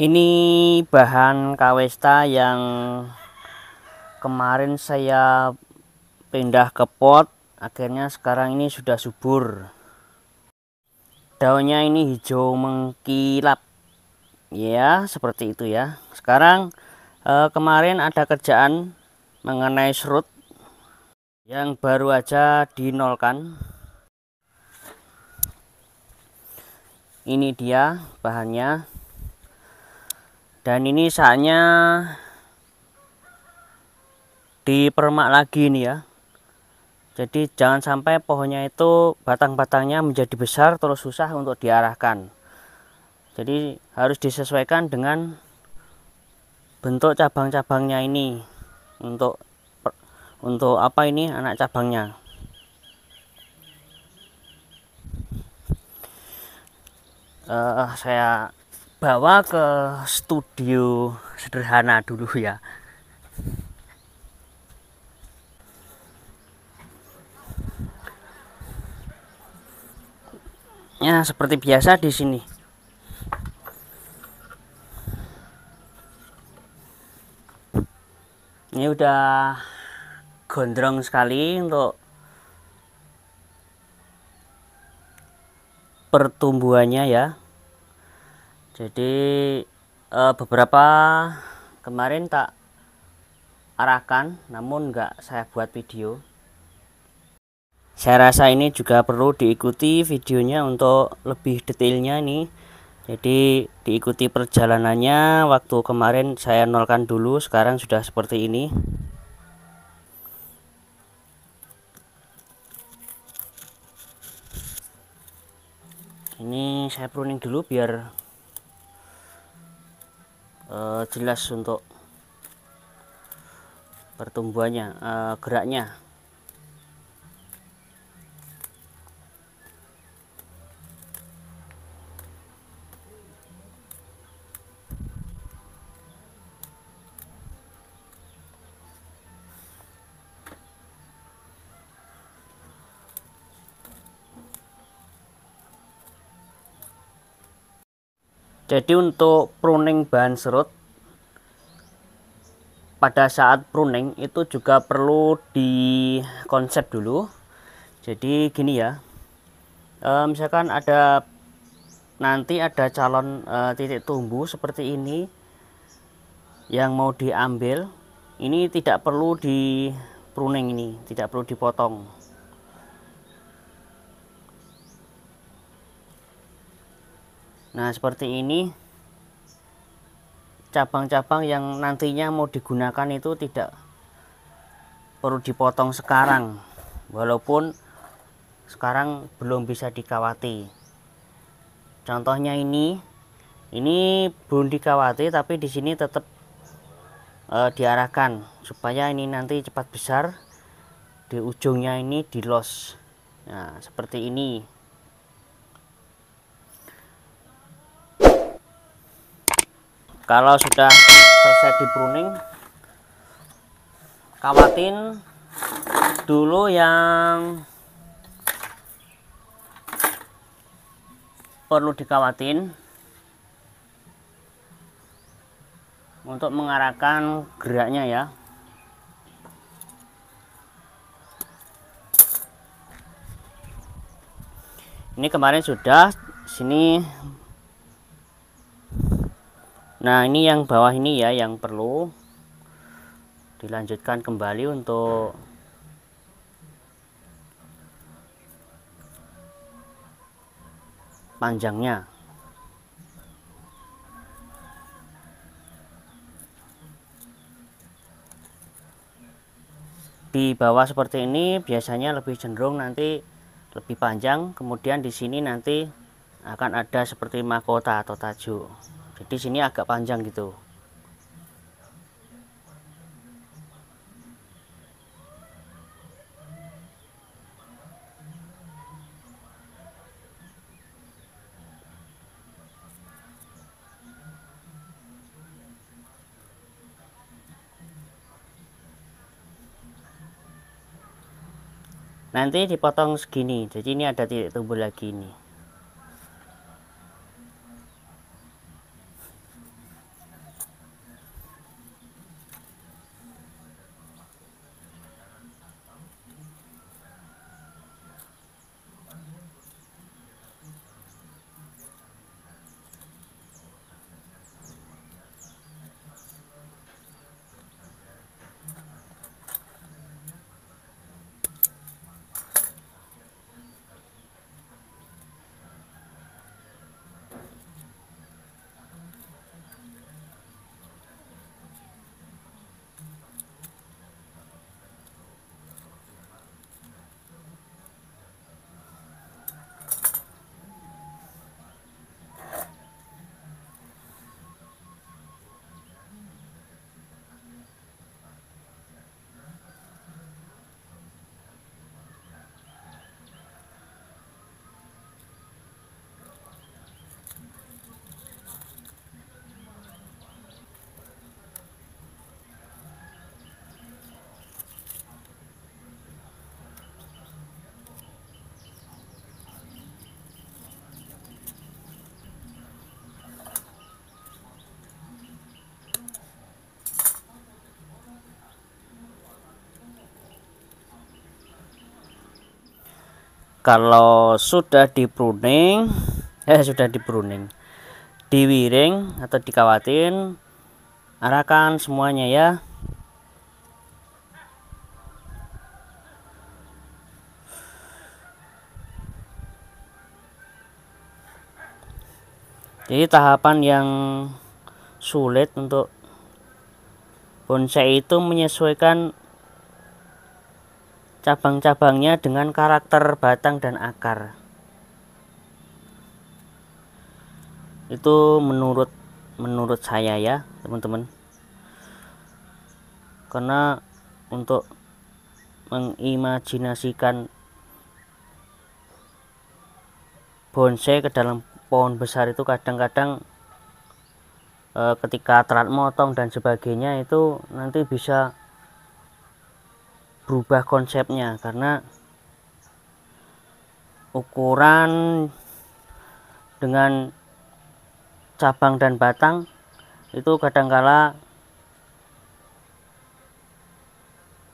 ini bahan kawesta yang kemarin saya pindah ke pot akhirnya sekarang ini sudah subur daunnya ini hijau mengkilap ya seperti itu ya sekarang eh, kemarin ada kerjaan mengenai serut yang baru aja dinolkan ini dia bahannya dan ini saatnya dipermak lagi nih ya jadi jangan sampai pohonnya itu batang-batangnya menjadi besar terus susah untuk diarahkan jadi harus disesuaikan dengan bentuk cabang-cabangnya ini untuk untuk apa ini anak cabangnya uh, saya bawa ke studio sederhana dulu ya ya seperti biasa di sini ini udah gondrong sekali untuk pertumbuhannya ya jadi uh, beberapa kemarin tak arahkan namun nggak saya buat video saya rasa ini juga perlu diikuti videonya untuk lebih detailnya nih jadi diikuti perjalanannya waktu kemarin saya nolkan dulu sekarang sudah seperti ini ini saya pruning dulu biar Eh, jelas untuk pertumbuhannya eh, geraknya Jadi untuk pruning bahan serut pada saat pruning itu juga perlu di konsep dulu. Jadi gini ya. E, misalkan ada nanti ada calon e, titik tumbuh seperti ini yang mau diambil. Ini tidak perlu di pruning ini, tidak perlu dipotong. nah seperti ini cabang-cabang yang nantinya mau digunakan itu tidak perlu dipotong sekarang walaupun sekarang belum bisa dikawati contohnya ini ini belum dikawati tapi di sini tetap e, diarahkan supaya ini nanti cepat besar di ujungnya ini di los nah seperti ini kalau sudah selesai di pruning kawatin dulu yang perlu dikawatin untuk mengarahkan geraknya ya ini kemarin sudah sini nah ini yang bawah ini ya yang perlu dilanjutkan kembali untuk panjangnya di bawah seperti ini biasanya lebih cenderung nanti lebih panjang kemudian di sini nanti akan ada seperti mahkota atau tajuk jadi sini agak panjang gitu nanti dipotong segini jadi ini ada titik tumbuh lagi ini kalau sudah di pruning eh sudah di pruning diwiring atau dikawatin arahkan semuanya ya jadi tahapan yang sulit untuk bonsai itu menyesuaikan cabang-cabangnya dengan karakter batang dan akar. Itu menurut menurut saya ya, teman-teman. Karena untuk mengimajinasikan bonsai ke dalam pohon besar itu kadang-kadang e, ketika terat motong dan sebagainya itu nanti bisa berubah konsepnya karena ukuran dengan cabang dan batang itu kadangkala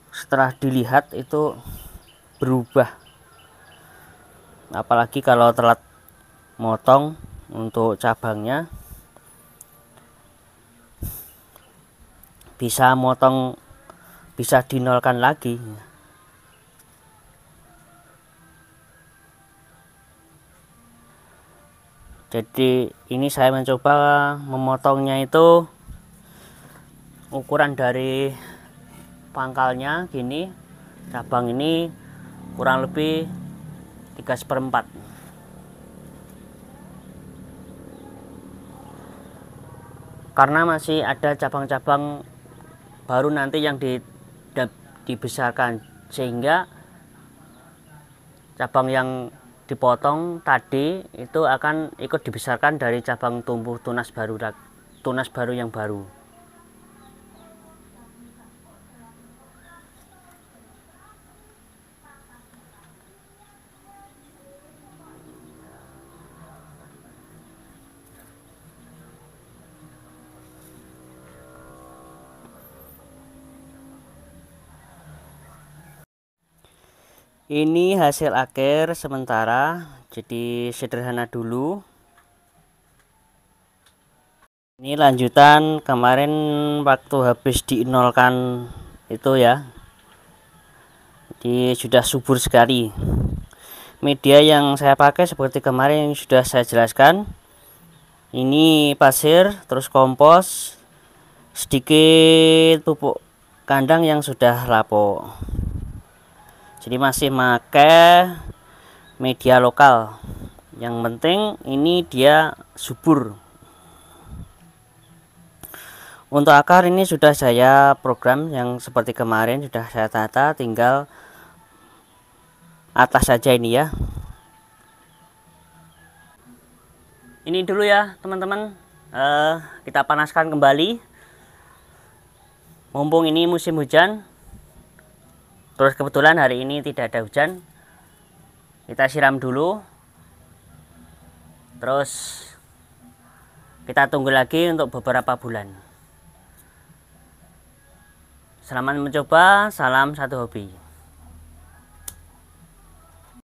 setelah dilihat itu berubah apalagi kalau telat motong untuk cabangnya bisa motong bisa dinolkan lagi jadi ini saya mencoba memotongnya itu ukuran dari pangkalnya gini cabang ini kurang lebih 3 seperempat karena masih ada cabang-cabang baru nanti yang di dibesarkan sehingga cabang yang dipotong tadi itu akan ikut dibesarkan dari cabang tumbuh tunas baru tunas baru yang baru ini hasil akhir sementara jadi sederhana dulu ini lanjutan kemarin waktu habis diinolkan itu ya jadi sudah subur sekali media yang saya pakai seperti kemarin sudah saya jelaskan ini pasir terus kompos sedikit pupuk kandang yang sudah lapuk jadi masih pakai media lokal yang penting ini dia subur untuk akar ini sudah saya program yang seperti kemarin sudah saya tata tinggal atas saja ini ya ini dulu ya teman-teman uh, kita panaskan kembali mumpung ini musim hujan terus kebetulan hari ini tidak ada hujan kita siram dulu terus kita tunggu lagi untuk beberapa bulan selamat mencoba salam satu hobi